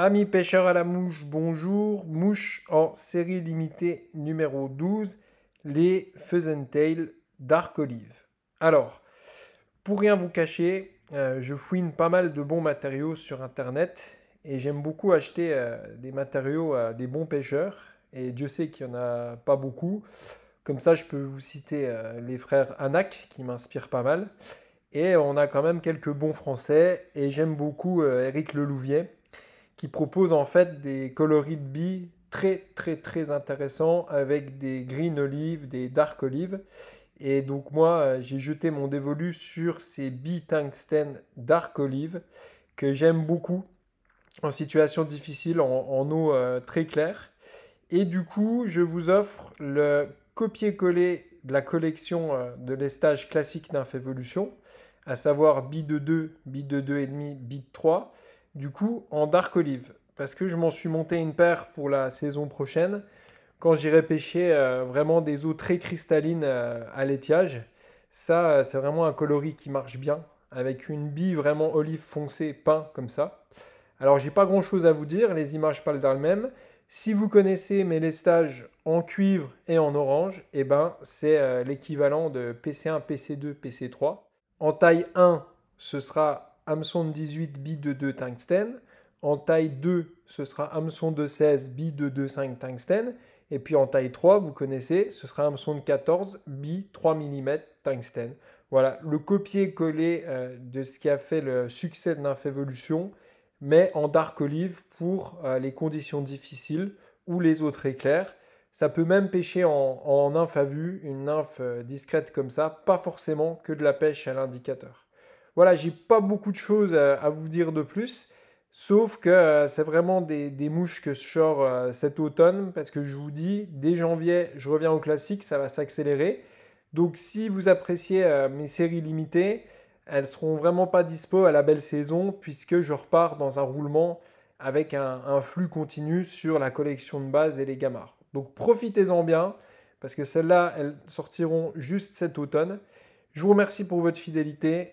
Amis pêcheurs à la mouche, bonjour. Mouche en série limitée numéro 12, les Tail Dark Olive. Alors, pour rien vous cacher, euh, je fouine pas mal de bons matériaux sur internet et j'aime beaucoup acheter euh, des matériaux à des bons pêcheurs. Et Dieu sait qu'il n'y en a pas beaucoup. Comme ça, je peux vous citer euh, les frères Anak qui m'inspirent pas mal. Et on a quand même quelques bons français. Et j'aime beaucoup Eric Lelouvier qui propose en fait des coloris de billes très très très intéressants avec des green olives, des dark olives. Et donc moi, euh, j'ai jeté mon dévolu sur ces billes tungsten dark olive que j'aime beaucoup en situation difficile, en, eau euh, très claire. Et du coup, je vous offre le copier-coller de la collection euh, de l'estage classique Nymph Evolution, à savoir bi de 2, bi de 2,5, bi de 3 du coup en Dark Olive parce que je m'en suis monté une paire pour la saison prochaine quand j'irai pêcher euh, vraiment des eaux très cristallines euh, à l'étiage. Ça, euh, c'est vraiment un coloris qui marche bien avec une bille vraiment olive foncée peint comme ça. Alors, j'ai pas grand chose à vous dire, les images parlent d'elles-mêmes. Si vous connaissez mes lestages en cuivre et en orange, eh ben, c'est l'équivalent de PC1, PC2, PC3. En taille 1, ce sera hameçon de 18 bi de 2 tungstène. En taille 2, ce sera hameçon de 16 bi de 2 5 tungstène. Et puis en taille 3, vous connaissez, ce sera hameçon de 14 bi 3 mm tungsten. Voilà, le copier-coller euh, de ce qui a fait le succès de Nymphévolution, mais en dark olive pour euh, les conditions difficiles ou les très claires. Ça peut même pêcher en, en nymphe à une nymphe euh, discrète comme ça, pas forcément que de la pêche à l'indicateur. Voilà, j'ai pas beaucoup de choses à vous dire de plus. Sauf que euh, c'est vraiment des, mouches que je sors euh, cet automne parce que je vous dis, dès janvier, je reviens au classique, ça va s'accélérer. Donc si vous appréciez euh, mes séries limitées, elles seront vraiment pas dispo à la belle saison puisque je repars dans un roulement avec un, un flux continu sur la collection de base et les gamards. Donc profitez-en bien parce que celles-là, elles sortiront juste cet automne. Je vous remercie pour votre fidélité